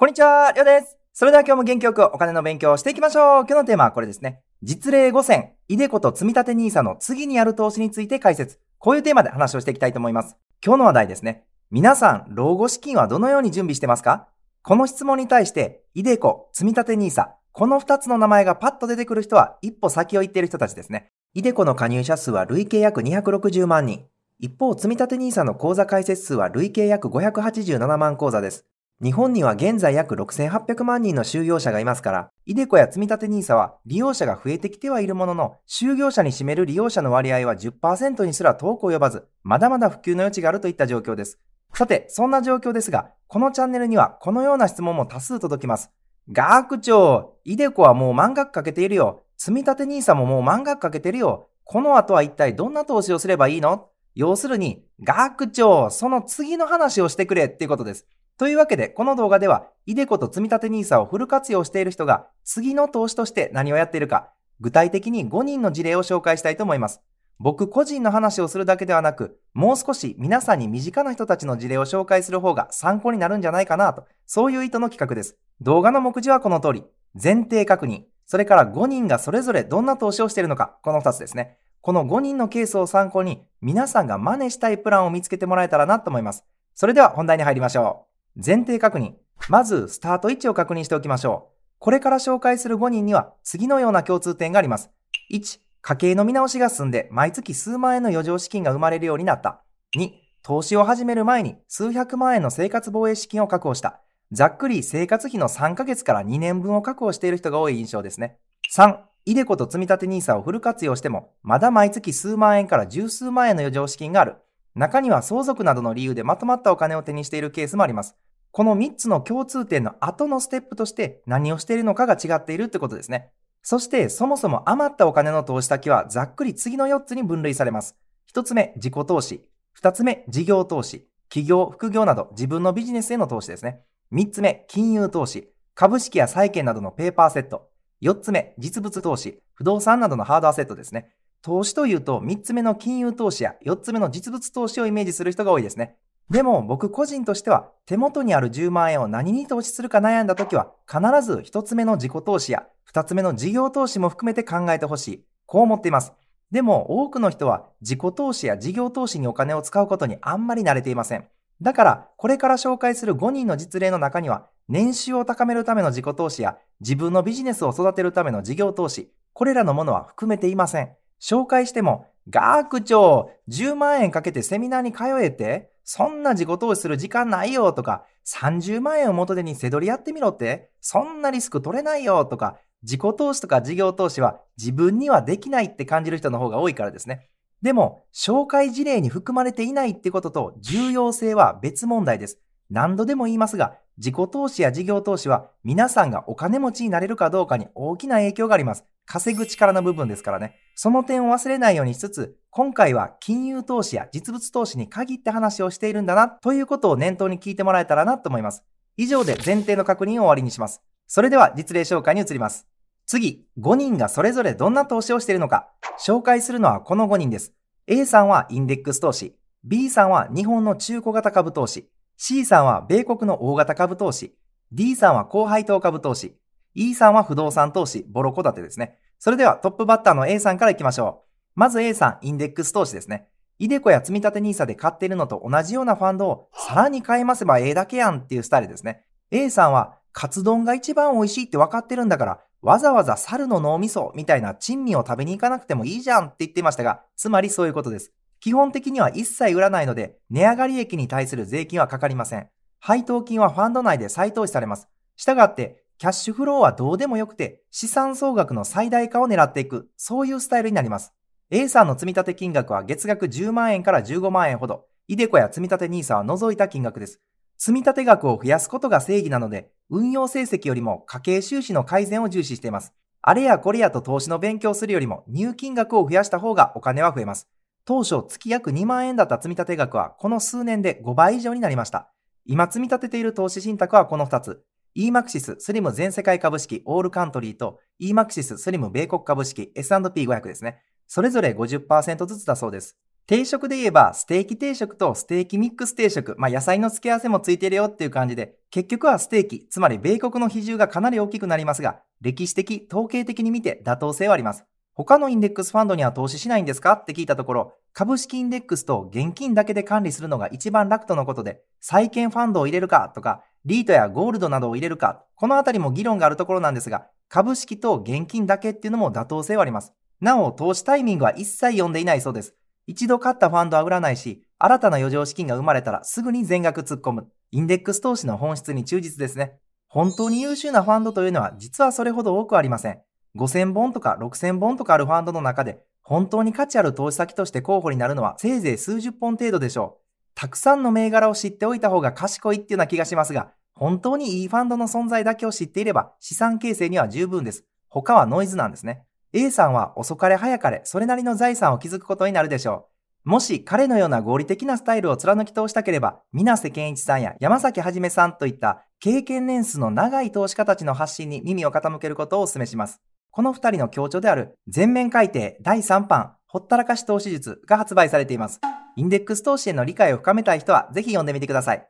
こんにちは、りょうです。それでは今日も元気よくお金の勉強をしていきましょう。今日のテーマはこれですね。実例5選、いでこと積立 NISA の次にやる投資について解説。こういうテーマで話をしていきたいと思います。今日の話題ですね。皆さん、老後資金はどのように準備してますかこの質問に対して、いでこ、積立 NISA、この2つの名前がパッと出てくる人は一歩先を行っている人たちですね。いでこの加入者数は累計約260万人。一方、積立 NISA の口座開設数は累計約587万口座です。日本には現在約6800万人の就業者がいますから、イデコや積立 NISA は利用者が増えてきてはいるものの、就業者に占める利用者の割合は10%にすら遠く及ばず、まだまだ普及の余地があるといった状況です。さて、そんな状況ですが、このチャンネルにはこのような質問も多数届きます。学長、イデコはもう満額かけているよ。積立 NISA ももう満額かけてるよ。この後は一体どんな投資をすればいいの要するに、学長、その次の話をしてくれっていうことです。というわけで、この動画では、イデコと積立 NISA をフル活用している人が、次の投資として何をやっているか、具体的に5人の事例を紹介したいと思います。僕個人の話をするだけではなく、もう少し皆さんに身近な人たちの事例を紹介する方が参考になるんじゃないかなと、そういう意図の企画です。動画の目次はこの通り、前提確認、それから5人がそれぞれどんな投資をしているのか、この2つですね。この5人のケースを参考に、皆さんが真似したいプランを見つけてもらえたらなと思います。それでは本題に入りましょう。前提確認。まず、スタート位置を確認しておきましょう。これから紹介する5人には、次のような共通点があります。1、家計の見直しが進んで、毎月数万円の余剰資金が生まれるようになった。2、投資を始める前に、数百万円の生活防衛資金を確保した。ざっくり生活費の3ヶ月から2年分を確保している人が多い印象ですね。3、イデコと積立 NISA をフル活用しても、まだ毎月数万円から十数万円の余剰資金がある。中には相続などの理由でまとまったお金を手にしているケースもあります。この3つの共通点の後のステップとして何をしているのかが違っているってことですね。そしてそもそも余ったお金の投資先はざっくり次の4つに分類されます。1つ目、自己投資。2つ目、事業投資。企業、副業など自分のビジネスへの投資ですね。3つ目、金融投資。株式や債券などのペーパーセット。4つ目、実物投資。不動産などのハードアセットですね。投資というと3つ目の金融投資や4つ目の実物投資をイメージする人が多いですね。でも僕個人としては手元にある10万円を何に投資するか悩んだ時は必ず一つ目の自己投資や二つ目の事業投資も含めて考えてほしい。こう思っています。でも多くの人は自己投資や事業投資にお金を使うことにあんまり慣れていません。だからこれから紹介する5人の実例の中には年収を高めるための自己投資や自分のビジネスを育てるための事業投資、これらのものは含めていません。紹介しても、学長、10万円かけてセミナーに通えて、そんな自己投資する時間ないよとか、30万円を元手に背取りやってみろって、そんなリスク取れないよとか、自己投資とか事業投資は自分にはできないって感じる人の方が多いからですね。でも、紹介事例に含まれていないってことと重要性は別問題です。何度でも言いますが、自己投資や事業投資は皆さんがお金持ちになれるかどうかに大きな影響があります。稼ぐ力の部分ですからね。その点を忘れないようにしつつ、今回は金融投資や実物投資に限って話をしているんだなということを念頭に聞いてもらえたらなと思います。以上で前提の確認を終わりにします。それでは実例紹介に移ります。次、5人がそれぞれどんな投資をしているのか。紹介するのはこの5人です。A さんはインデックス投資、B さんは日本の中古型株投資、C さんは米国の大型株投資、D さんは高配当株投資、E さんは不動産投資、ボロ子建てですね。それではトップバッターの A さんから行きましょう。まず A さん、インデックス投資ですね。イデコや積立 NISA で買っているのと同じようなファンドをさらに買い増せば A だけやんっていうスタイルですね。A さんは、カツ丼が一番美味しいって分かってるんだから、わざわざ猿の脳みそみたいな珍味を食べに行かなくてもいいじゃんって言っていましたが、つまりそういうことです。基本的には一切売らないので、値上がり益に対する税金はかかりません。配当金はファンド内で再投資されます。したがって、キャッシュフローはどうでもよくて、資産総額の最大化を狙っていく、そういうスタイルになります。A さんの積立金額は月額10万円から15万円ほど、イデコや積立 NISA は除いた金額です。積立額を増やすことが正義なので、運用成績よりも家計収支の改善を重視しています。あれやこれやと投資の勉強するよりも入金額を増やした方がお金は増えます。当初月約2万円だった積立額はこの数年で5倍以上になりました。今積み立てている投資信託はこの2つ。EMAXIS SLIM 全世界株式オールカントリーと EMAXIS SLIM 米国株式 S&P500 ですね。それぞれ50%ずつだそうです。定食で言えば、ステーキ定食とステーキミックス定食、まあ野菜の付け合わせもついてるよっていう感じで、結局はステーキ、つまり米国の比重がかなり大きくなりますが、歴史的、統計的に見て妥当性はあります。他のインデックスファンドには投資しないんですかって聞いたところ、株式インデックスと現金だけで管理するのが一番楽とのことで、債券ファンドを入れるかとか、リートやゴールドなどを入れるか、このあたりも議論があるところなんですが、株式と現金だけっていうのも妥当性はあります。なお、投資タイミングは一切読んでいないそうです。一度買ったファンドは売らないし、新たな余剰資金が生まれたらすぐに全額突っ込む。インデックス投資の本質に忠実ですね。本当に優秀なファンドというのは実はそれほど多くありません。5000本とか6000本とかあるファンドの中で、本当に価値ある投資先として候補になるのはせいぜい数十本程度でしょう。たくさんの銘柄を知っておいた方が賢いっていうような気がしますが、本当にいいファンドの存在だけを知っていれば資産形成には十分です。他はノイズなんですね。A さんは遅かれ早かれそれなりの財産を築くことになるでしょう。もし彼のような合理的なスタイルを貫き通したければ、水瀬健一さんや山崎はじめさんといった経験年数の長い投資家たちの発信に耳を傾けることをお勧めします。この2人の協調である全面改定第3版ほったらかし投資術が発売されています。インデックス投資への理解を深めたい人はぜひ読んでみてください。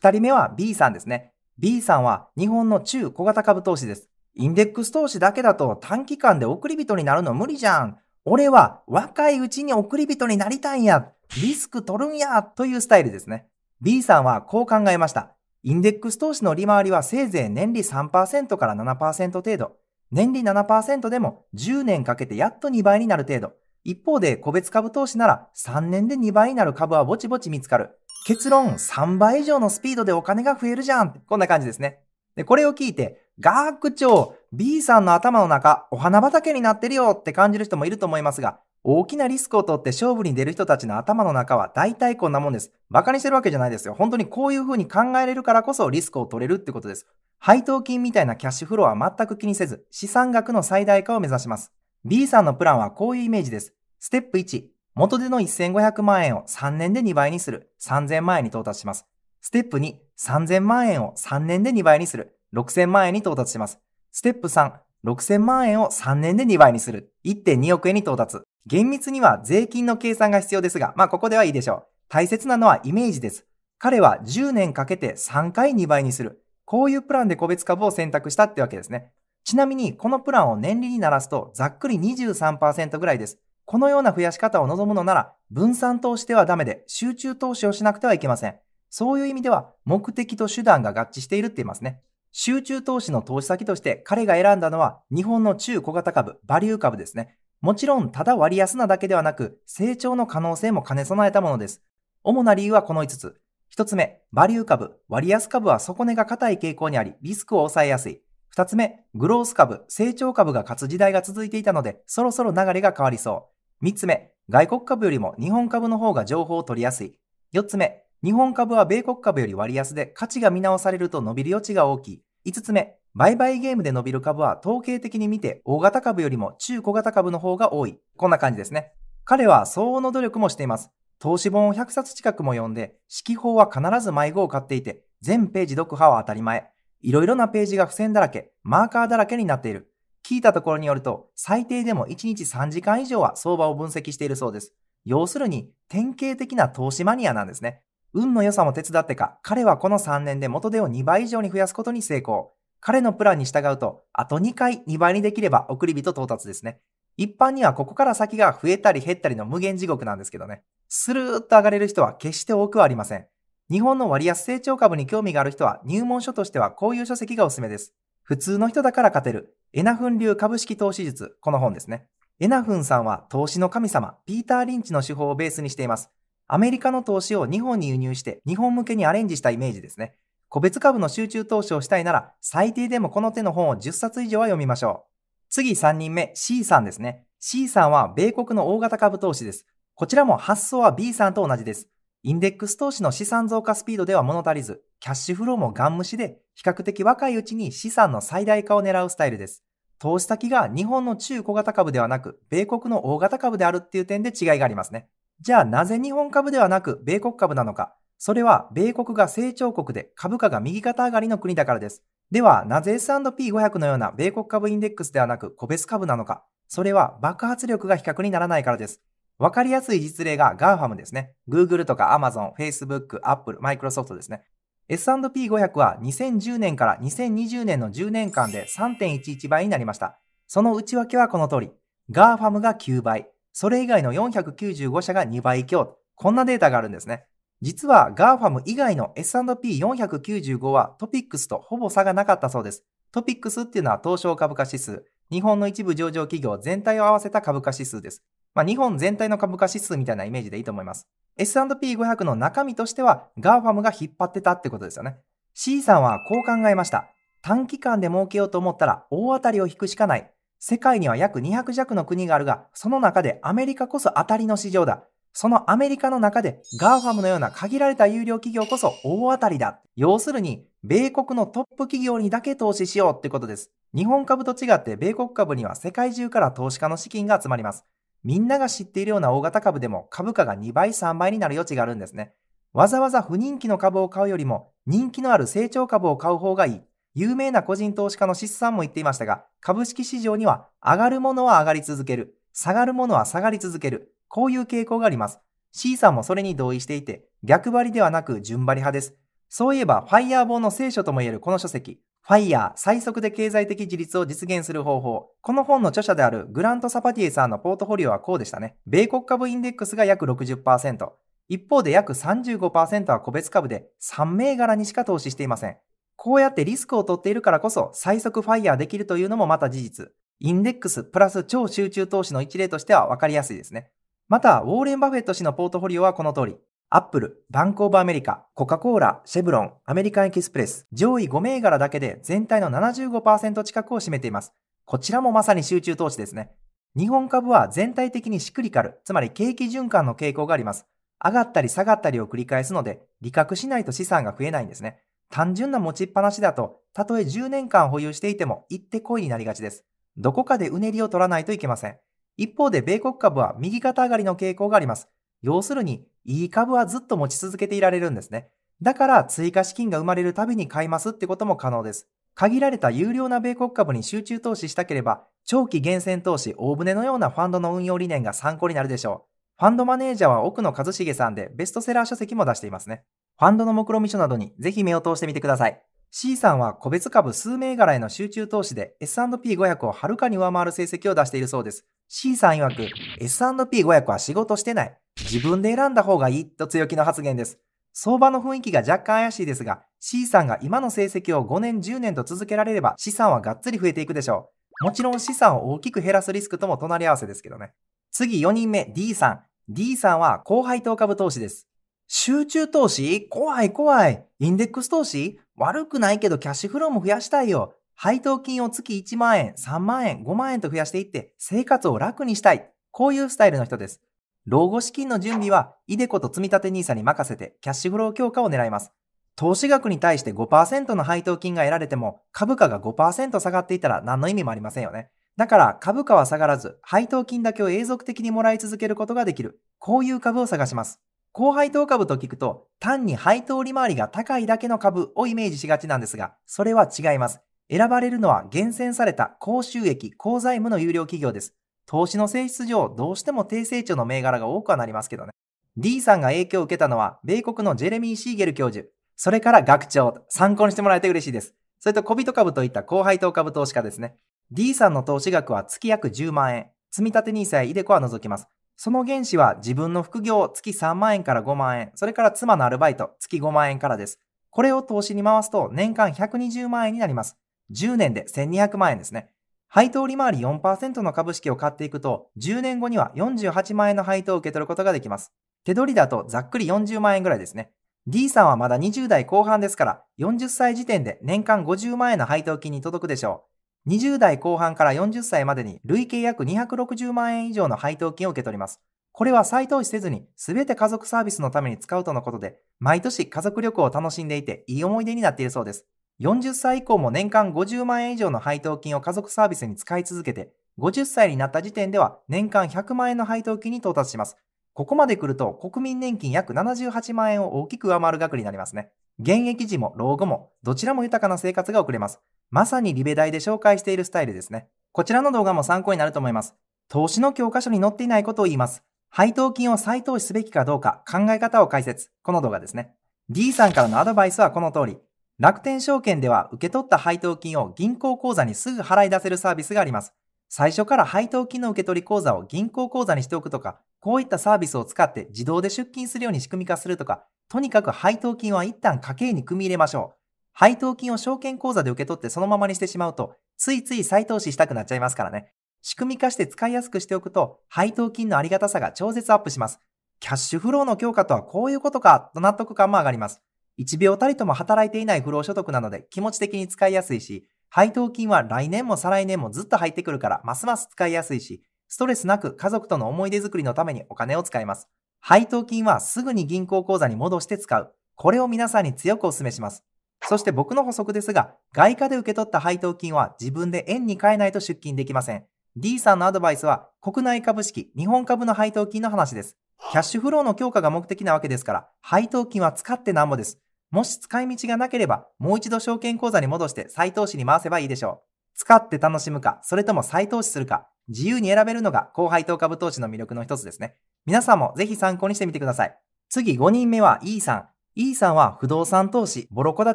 2人目は B さんですね。B さんは日本の中小型株投資です。インデックス投資だけだと短期間で送り人になるの無理じゃん。俺は若いうちに送り人になりたいんや。リスク取るんや。というスタイルですね。B さんはこう考えました。インデックス投資の利回りはせいぜい年利3%から7%程度。年利7%でも10年かけてやっと2倍になる程度。一方で個別株投資なら3年で2倍になる株はぼちぼち見つかる。結論3倍以上のスピードでお金が増えるじゃんこんな感じですね。で、これを聞いて学長、B さんの頭の中、お花畑になってるよって感じる人もいると思いますが、大きなリスクを取って勝負に出る人たちの頭の中は大体こんなもんです。馬鹿にしてるわけじゃないですよ。本当にこういう風に考えれるからこそリスクを取れるってことです。配当金みたいなキャッシュフローは全く気にせず、資産額の最大化を目指します。B さんのプランはこういうイメージです。ステップ1、元手の1500万円を3年で2倍にする。3000万円に到達します。ステップ2、3000万円を3年で2倍にする。6000万円に到達します。ステップ3、6000万円を3年で2倍にする。1.2億円に到達。厳密には税金の計算が必要ですが、まあここではいいでしょう。大切なのはイメージです。彼は10年かけて3回2倍にする。こういうプランで個別株を選択したってわけですね。ちなみに、このプランを年利にならすと、ざっくり23%ぐらいです。このような増やし方を望むのなら、分散投資ではダメで、集中投資をしなくてはいけません。そういう意味では、目的と手段が合致しているって言いますね。集中投資の投資先として彼が選んだのは日本の中小型株、バリュー株ですね。もちろん、ただ割安なだけではなく、成長の可能性も兼ね備えたものです。主な理由はこの5つ。1つ目、バリュー株、割安株は底根が硬い傾向にあり、リスクを抑えやすい。2つ目、グロース株、成長株が勝つ時代が続いていたので、そろそろ流れが変わりそう。3つ目、外国株よりも日本株の方が情報を取りやすい。4つ目、日本株は米国株より割安で価値が見直されると伸びる余地が大きい。5つ目、売買ゲームで伸びる株は統計的に見て大型株よりも中小型株の方が多い。こんな感じですね。彼は相応の努力もしています。投資本を100冊近くも読んで、式法は必ず迷子を買っていて、全ページ読破は当たり前。いろいろなページが付箋だらけ、マーカーだらけになっている。聞いたところによると、最低でも1日3時間以上は相場を分析しているそうです。要するに、典型的な投資マニアなんですね。運の良さも手伝ってか、彼はこの3年で元手を2倍以上に増やすことに成功。彼のプランに従うと、あと2回2倍にできれば送り人到達ですね。一般にはここから先が増えたり減ったりの無限地獄なんですけどね。スルーっと上がれる人は決して多くはありません。日本の割安成長株に興味がある人は入門書としてはこういう書籍がおすすめです。普通の人だから勝てる。エナフン流株式投資術。この本ですね。エナフンさんは投資の神様、ピーター・リンチの手法をベースにしています。アメリカの投資を日本に輸入して日本向けにアレンジしたイメージですね。個別株の集中投資をしたいなら、最低でもこの手の本を10冊以上は読みましょう。次3人目、C さんですね。C さんは米国の大型株投資です。こちらも発想は B さんと同じです。インデックス投資の資産増加スピードでは物足りず、キャッシュフローもガン無視で、比較的若いうちに資産の最大化を狙うスタイルです。投資先が日本の中小型株ではなく、米国の大型株であるっていう点で違いがありますね。じゃあなぜ日本株ではなく米国株なのか。それは米国が成長国で株価が右肩上がりの国だからです。では、なぜ S&P500 のような米国株インデックスではなく個別株なのか。それは爆発力が比較にならないからです。わかりやすい実例が GAFAM ですね。Google とか Amazon、Facebook、Apple、Microsoft ですね。S&P500 は2010年から2020年の10年間で3.11倍になりました。その内訳はこの通り。GAFAM が9倍、それ以外の495社が2倍強。こんなデータがあるんですね。実は GAFAM 以外の S&P495 はトピックスとほぼ差がなかったそうです。トピックスっていうのは東証株価指数、日本の一部上場企業全体を合わせた株価指数です。まあ、日本全体の株価指数みたいなイメージでいいと思います。S&P500 の中身としては GAFAM が引っ張ってたってことですよね。C さんはこう考えました。短期間で儲けようと思ったら大当たりを引くしかない。世界には約200弱の国があるが、その中でアメリカこそ当たりの市場だ。そのアメリカの中で GAFAM のような限られた有料企業こそ大当たりだ。要するに、米国のトップ企業にだけ投資しようってことです。日本株と違って米国株には世界中から投資家の資金が集まります。みんなが知っているような大型株でも株価が2倍3倍になる余地があるんですね。わざわざ不人気の株を買うよりも人気のある成長株を買う方がいい。有名な個人投資家のシスさんも言っていましたが、株式市場には上がるものは上がり続ける、下がるものは下がり続ける、こういう傾向があります。C さんもそれに同意していて、逆張りではなく順張り派です。そういえば、ファイヤー本の聖書とも言えるこの書籍、ファイヤー最速で経済的自立を実現する方法。この本の著者であるグラント・サパティエさんのポートフォリオはこうでしたね。米国株インデックスが約60%。一方で約35%は個別株で3銘柄にしか投資していません。こうやってリスクを取っているからこそ最速ファイヤーできるというのもまた事実。インデックスプラス超集中投資の一例としては分かりやすいですね。また、ウォーレン・バフェット氏のポートフォリオはこの通り。アップル、バンクオブアメリカ、コカ・コーラ、シェブロン、アメリカンエキスプレス、上位5銘柄だけで全体の75%近くを占めています。こちらもまさに集中投資ですね。日本株は全体的にシクリカル、つまり景気循環の傾向があります。上がったり下がったりを繰り返すので、利確しないと資産が増えないんですね。単純な持ちっぱなしだと、たとえ10年間保有していても行ってこいになりがちです。どこかでうねりを取らないといけません。一方で米国株は右肩上がりの傾向があります。要するに、いい株はずっと持ち続けていられるんですね。だから追加資金が生まれるたびに買いますってことも可能です。限られた有料な米国株に集中投資したければ、長期厳選投資大船のようなファンドの運用理念が参考になるでしょう。ファンドマネージャーは奥野一茂さんでベストセラー書籍も出していますね。ファンドの目論見書などにぜひ目を通してみてください。C さんは個別株数銘柄への集中投資で S&P500 をはるかに上回る成績を出しているそうです。C さん曰く S&P500 は仕事してない。自分で選んだ方がいいと強気の発言です。相場の雰囲気が若干怪しいですが C さんが今の成績を5年10年と続けられれば資産はがっつり増えていくでしょう。もちろん資産を大きく減らすリスクとも隣り合わせですけどね。次4人目 D さん。D さんは後輩投株投資です。集中投資怖い怖い。インデックス投資悪くないけどキャッシュフローも増やしたいよ。配当金を月1万円、3万円、5万円と増やしていって生活を楽にしたい。こういうスタイルの人です。老後資金の準備は、イデコと積立 NISA に任せてキャッシュフロー強化を狙います。投資額に対して5%の配当金が得られても、株価が5%下がっていたら何の意味もありませんよね。だから株価は下がらず、配当金だけを永続的にもらい続けることができる。こういう株を探します。高配当株と聞くと、単に配当利回りが高いだけの株をイメージしがちなんですが、それは違います。選ばれるのは厳選された高収益、高財務の優良企業です。投資の性質上、どうしても低成長の銘柄が多くはなりますけどね。D さんが影響を受けたのは、米国のジェレミー・シーゲル教授、それから学長、参考にしてもらえて嬉しいです。それと小人株といった高配当株投資家ですね。D さんの投資額は月約10万円。積立 NISA や ideco は除きます。その原資は自分の副業月3万円から5万円、それから妻のアルバイト月5万円からです。これを投資に回すと年間120万円になります。10年で1200万円ですね。配当利回り4%の株式を買っていくと、10年後には48万円の配当を受け取ることができます。手取りだとざっくり40万円ぐらいですね。D さんはまだ20代後半ですから、40歳時点で年間50万円の配当金に届くでしょう。20代後半から40歳までに累計約260万円以上の配当金を受け取ります。これは再投資せずに全て家族サービスのために使うとのことで、毎年家族旅行を楽しんでいていい思い出になっているそうです。40歳以降も年間50万円以上の配当金を家族サービスに使い続けて、50歳になった時点では年間100万円の配当金に到達します。ここまで来ると国民年金約78万円を大きく上回る額になりますね。現役時も老後もどちらも豊かな生活が送れます。まさにリベ大で紹介しているスタイルですね。こちらの動画も参考になると思います。投資の教科書に載っていないことを言います。配当金を再投資すべきかどうか考え方を解説。この動画ですね。D さんからのアドバイスはこの通り。楽天証券では受け取った配当金を銀行口座にすぐ払い出せるサービスがあります。最初から配当金の受け取り口座を銀行口座にしておくとか、こういったサービスを使って自動で出金するように仕組み化するとか、とにかく配当金は一旦家計に組み入れましょう。配当金を証券口座で受け取ってそのままにしてしまうと、ついつい再投資したくなっちゃいますからね。仕組み化して使いやすくしておくと、配当金のありがたさが超絶アップします。キャッシュフローの強化とはこういうことか、と納得感も上がります。1秒たりとも働いていない不労所得なので気持ち的に使いやすいし、配当金は来年も再来年もずっと入ってくるから、ますます使いやすいし、ストレスなく家族との思い出作りのためにお金を使います。配当金はすぐに銀行口座に戻して使う。これを皆さんに強くお勧めします。そして僕の補足ですが、外貨で受け取った配当金は自分で円に変えないと出金できません。D さんのアドバイスは国内株式、日本株の配当金の話です。キャッシュフローの強化が目的なわけですから、配当金は使ってなんぼです。もし使い道がなければ、もう一度証券口座に戻して再投資に回せばいいでしょう。使って楽しむか、それとも再投資するか、自由に選べるのが後輩投株投資の魅力の一つですね。皆さんもぜひ参考にしてみてください。次5人目は E さん。E さんは不動産投資、ボロ戸建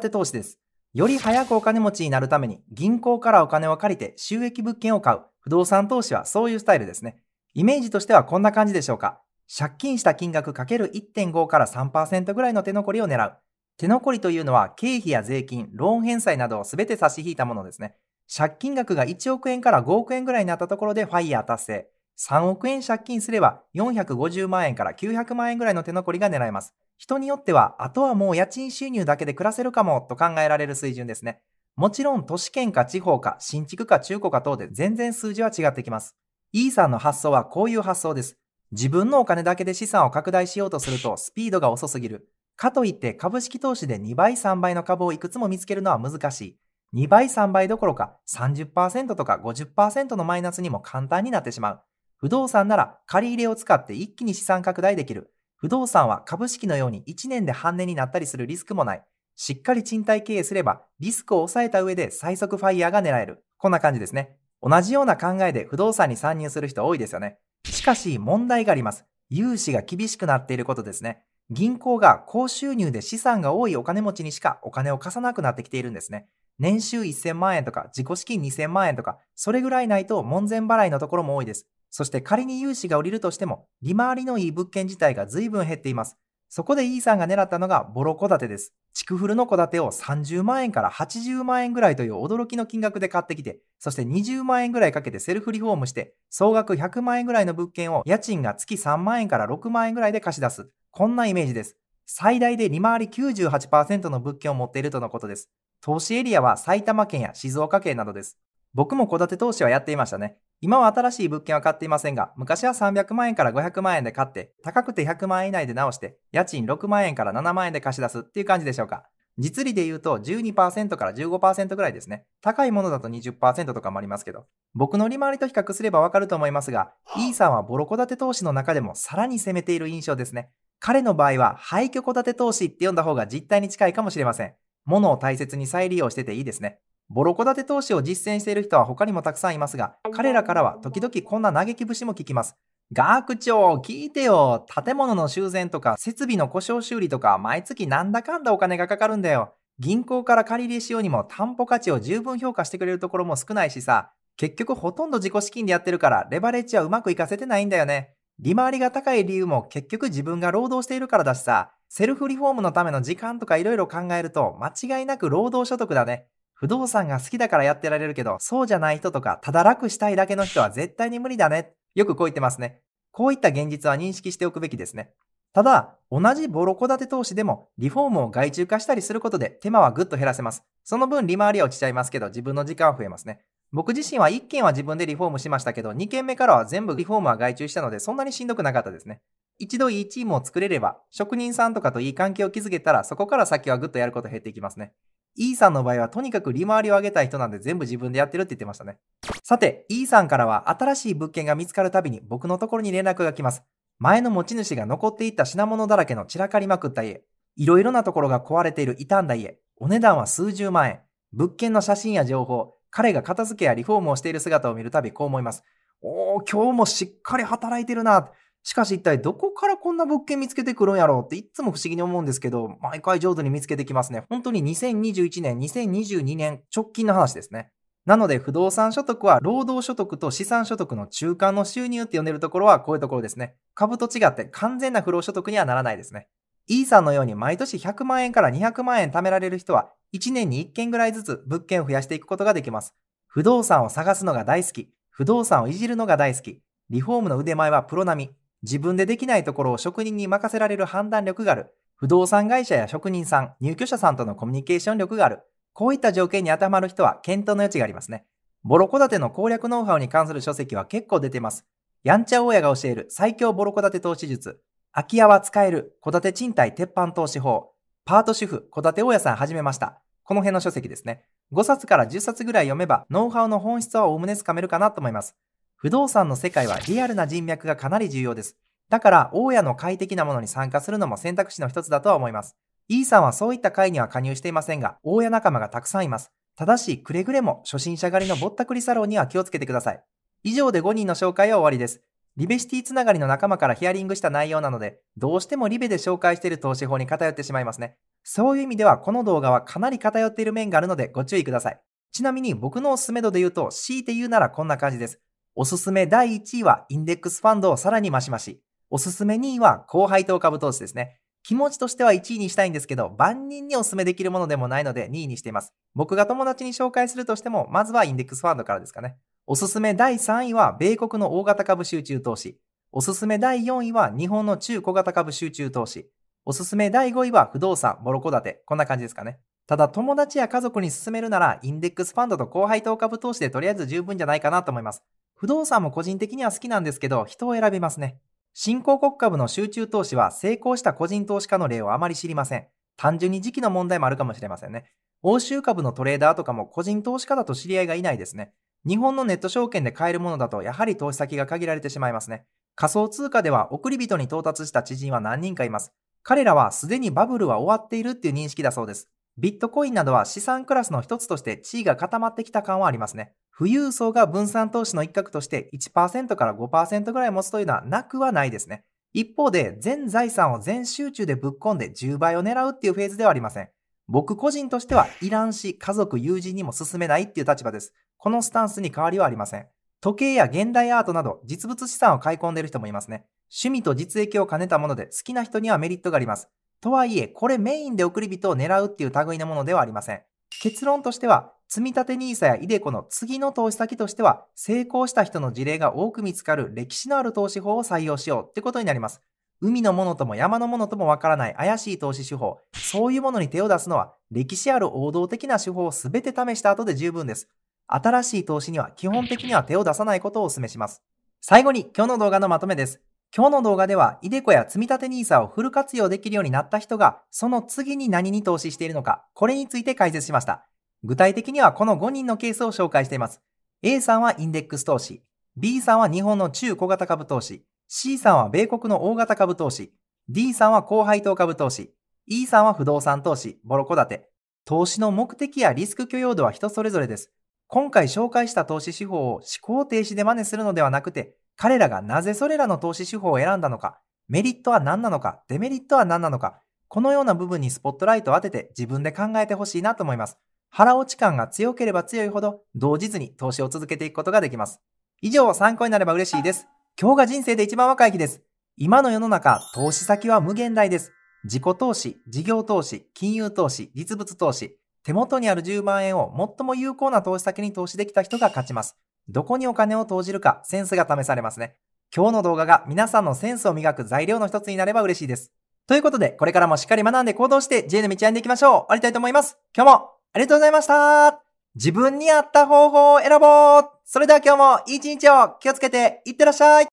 て投資です。より早くお金持ちになるために銀行からお金を借りて収益物件を買う不動産投資はそういうスタイルですね。イメージとしてはこんな感じでしょうか。借金した金額 ×1.5 から3%ぐらいの手残りを狙う。手残りというのは経費や税金、ローン返済などを全て差し引いたものですね。借金額が1億円から5億円ぐらいになったところでファイヤー達成。3億円借金すれば450万円から900万円ぐらいの手残りが狙えます。人によっては、あとはもう家賃収入だけで暮らせるかもと考えられる水準ですね。もちろん都市圏か地方か新築か中古か等で全然数字は違ってきます。E さんの発想はこういう発想です。自分のお金だけで資産を拡大しようとするとスピードが遅すぎる。かといって株式投資で2倍3倍の株をいくつも見つけるのは難しい。2倍3倍どころか30%とか50%のマイナスにも簡単になってしまう。不動産なら借り入れを使って一気に資産拡大できる。不動産は株式のように1年で半値になったりするリスクもない。しっかり賃貸経営すればリスクを抑えた上で最速ファイヤーが狙える。こんな感じですね。同じような考えで不動産に参入する人多いですよね。しかし問題があります。融資が厳しくなっていることですね。銀行が高収入で資産が多いお金持ちにしかお金を貸さなくなってきているんですね。年収1000万円とか自己資金2000万円とか、それぐらいないと門前払いのところも多いです。そして仮に融資が降りるとしても、利回りのいい物件自体が随分減っています。そこで E さんが狙ったのがボロ戸建てです。築古の戸建てを30万円から80万円ぐらいという驚きの金額で買ってきて、そして20万円ぐらいかけてセルフリフォームして、総額100万円ぐらいの物件を家賃が月3万円から6万円ぐらいで貸し出す。こんなイメージです。最大で利回り98%の物件を持っているとのことです。投資エリアは埼玉県や静岡県などです。僕も戸建て投資はやっていましたね。今は新しい物件は買っていませんが、昔は300万円から500万円で買って、高くて100万円以内で直して、家賃6万円から7万円で貸し出すっていう感じでしょうか。実利で言うと12%から15%ぐらいですね。高いものだと20%とかもありますけど。僕の利回りと比較すればわかると思いますが、E さんはボロ戸建て投資の中でもさらに攻めている印象ですね。彼の場合は廃墟戸建て投資って呼んだ方が実態に近いかもしれません。物を大切に再利用してていいですね。ボロコ建て投資を実践している人は他にもたくさんいますが、彼らからは時々こんな嘆き節も聞きます。学長、聞いてよ。建物の修繕とか、設備の故障修理とか、毎月なんだかんだお金がかかるんだよ。銀行から借り入れしようにも担保価値を十分評価してくれるところも少ないしさ、結局ほとんど自己資金でやってるから、レバレッジはうまくいかせてないんだよね。利回りが高い理由も結局自分が労働しているからだしさ、セルフリフォームのための時間とか色々考えると間違いなく労働所得だね。不動産が好きだからやってられるけど、そうじゃない人とか、ただ楽したいだけの人は絶対に無理だね。よくこう言ってますね。こういった現実は認識しておくべきですね。ただ、同じボロ戸建て投資でも、リフォームを外注化したりすることで手間はぐっと減らせます。その分利回りは落ちちゃいますけど、自分の時間は増えますね。僕自身は1件は自分でリフォームしましたけど、2件目からは全部リフォームは外注したので、そんなにしんどくなかったですね。一度いいチームを作れれば、職人さんとかといい関係を築けたら、そこから先はぐっとやること減っていきますね。E さんの場合はとにかく利回りを上げたい人なんで全部自分でやってるって言ってましたね。さて、E さんからは新しい物件が見つかるたびに僕のところに連絡が来ます。前の持ち主が残っていった品物だらけの散らかりまくった家、いろいろなところが壊れている傷んだ家、お値段は数十万円、物件の写真や情報、彼が片付けやリフォームをしている姿を見るたびこう思います。おお、今日もしっかり働いてるな。しかし一体どこからこんな物件見つけてくるんやろうっていつも不思議に思うんですけど、毎回上手に見つけてきますね。本当に2021年、2022年直近の話ですね。なので不動産所得は労働所得と資産所得の中間の収入って呼んでるところはこういうところですね。株と違って完全な不労所得にはならないですね。イーサのように毎年100万円から200万円貯められる人は、1年に1件ぐらいずつ物件を増やしていくことができます。不動産を探すのが大好き。不動産をいじるのが大好き。リフォームの腕前はプロ並み。自分でできないところを職人に任せられる判断力がある。不動産会社や職人さん、入居者さんとのコミュニケーション力がある。こういった条件に当てはまる人は検討の余地がありますね。ボロ戸建ての攻略ノウハウに関する書籍は結構出てます。やんちゃ親が教える最強ボロ戸建て投資術。空き家は使える、戸建て賃貸鉄板投資法、パート主婦、戸建て大家さん始めました。この辺の書籍ですね。5冊から10冊ぐらい読めば、ノウハウの本質はおおむねつかめるかなと思います。不動産の世界はリアルな人脈がかなり重要です。だから、大家の快適なものに参加するのも選択肢の一つだとは思います。E さんはそういった会には加入していませんが、大家仲間がたくさんいます。ただし、くれぐれも初心者狩りのぼったくりサロンには気をつけてください。以上で5人の紹介は終わりです。リベシティつながりの仲間からヒアリングした内容なので、どうしてもリベで紹介している投資法に偏ってしまいますね。そういう意味では、この動画はかなり偏っている面があるのでご注意ください。ちなみに僕のおすすめ度で言うと、強いて言うならこんな感じです。おすすめ第1位はインデックスファンドをさらに増し増し。おすすめ2位は高配当株投資ですね。気持ちとしては1位にしたいんですけど、万人にお勧めできるものでもないので2位にしています。僕が友達に紹介するとしても、まずはインデックスファンドからですかね。おすすめ第3位は米国の大型株集中投資。おすすめ第4位は日本の中小型株集中投資。おすすめ第5位は不動産、ボロコ建て。こんな感じですかね。ただ友達や家族に勧めるならインデックスファンドと後輩投株投資でとりあえず十分じゃないかなと思います。不動産も個人的には好きなんですけど、人を選びますね。新興国株の集中投資は成功した個人投資家の例をあまり知りません。単純に時期の問題もあるかもしれませんね。欧州株のトレーダーとかも個人投資家だと知り合いがいないですね。日本のネット証券で買えるものだとやはり投資先が限られてしまいますね。仮想通貨では送り人に到達した知人は何人かいます。彼らはすでにバブルは終わっているっていう認識だそうです。ビットコインなどは資産クラスの一つとして地位が固まってきた感はありますね。富裕層が分散投資の一角として1%から5%ぐらい持つというのはなくはないですね。一方で全財産を全集中でぶっ込んで10倍を狙うっていうフェーズではありません。僕個人としては、イランし、家族、友人にも勧めないっていう立場です。このスタンスに変わりはありません。時計や現代アートなど、実物資産を買い込んでる人もいますね。趣味と実益を兼ねたもので、好きな人にはメリットがあります。とはいえ、これメインで送り人を狙うっていう類のものではありません。結論としては、積立 NISA や ideco の次の投資先としては、成功した人の事例が多く見つかる歴史のある投資法を採用しようってことになります。海のものとも山のものともわからない怪しい投資手法、そういうものに手を出すのは歴史ある王道的な手法を全て試した後で十分です。新しい投資には基本的には手を出さないことをお勧めします。最後に今日の動画のまとめです。今日の動画では、イデコや積立 NISA をフル活用できるようになった人が、その次に何に投資しているのか、これについて解説しました。具体的にはこの5人のケースを紹介しています。A さんはインデックス投資、B さんは日本の中小型株投資、C さんは米国の大型株投資、D さんは高配当株投資、E さんは不動産投資、ボロコ建て。投資の目的やリスク許容度は人それぞれです。今回紹介した投資手法を思考停止で真似するのではなくて、彼らがなぜそれらの投資手法を選んだのか、メリットは何なのか、デメリットは何なのか、このような部分にスポットライトを当てて自分で考えてほしいなと思います。腹落ち感が強ければ強いほど、同日に投資を続けていくことができます。以上、参考になれば嬉しいです。今日が人生で一番若い日です。今の世の中、投資先は無限大です。自己投資、事業投資、金融投資、実物投資。手元にある10万円を最も有効な投資先に投資できた人が勝ちます。どこにお金を投じるか、センスが試されますね。今日の動画が皆さんのセンスを磨く材料の一つになれば嬉しいです。ということで、これからもしっかり学んで行動して、自の道案歩んでいきましょう。終わりたいと思います。今日もありがとうございました。自分に合った方法を選ぼうそれでは今日も一日を気をつけていってらっしゃい